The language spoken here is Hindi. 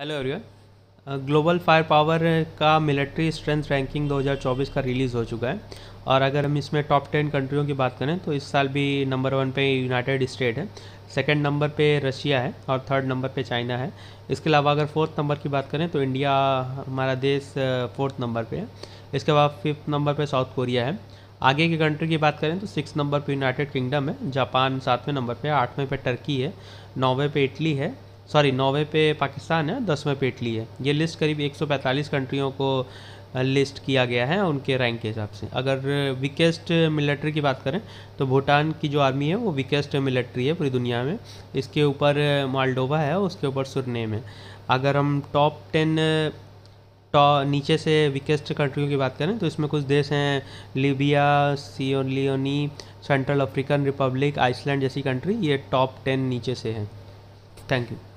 hello everyone Global Firepower का मिलिट्री स्ट्रेंथ रैंकिंग 2024 का रिलीज़ हो चुका है और अगर हम इसमें टॉप टेन कंट्रियों की बात करें तो इस साल भी नंबर वन पे यूनाइटेड स्टेट है सेकंड नंबर पे रशिया है और थर्ड नंबर पे चाइना है इसके अलावा अगर फोर्थ नंबर की बात करें तो इंडिया हमारा देश फोर्थ नंबर पर है इसके बाद फिफ्थ नंबर पर साउथ कोरिया है आगे की कंट्री की बात करें तो सिक्स नंबर पे यूनाइटेड किंगडम है जापान सातवें नंबर पे आठवें पे टर्की है नौवें पे इटली है सॉरी नौवे पे पाकिस्तान है दसवें पे इटली है ये लिस्ट करीब 145 कंट्रियों को लिस्ट किया गया है उनके रैंक के हिसाब से अगर वीकेस्ट मिलिट्री की बात करें तो भूटान की जो आर्मी है वो वीकेस्ट मिलिट्री है पूरी दुनिया में इसके ऊपर मालडोवा है उसके ऊपर सुरनेम है अगर हम टॉप टेन टॉ नीचे से वीकेस्ट कंट्रियों की बात करें तो इसमें कुछ देश हैं Libya Sierra Leone Central African Republic Iceland जैसी कंट्री ये टॉप टेन नीचे से हैं थैंक यू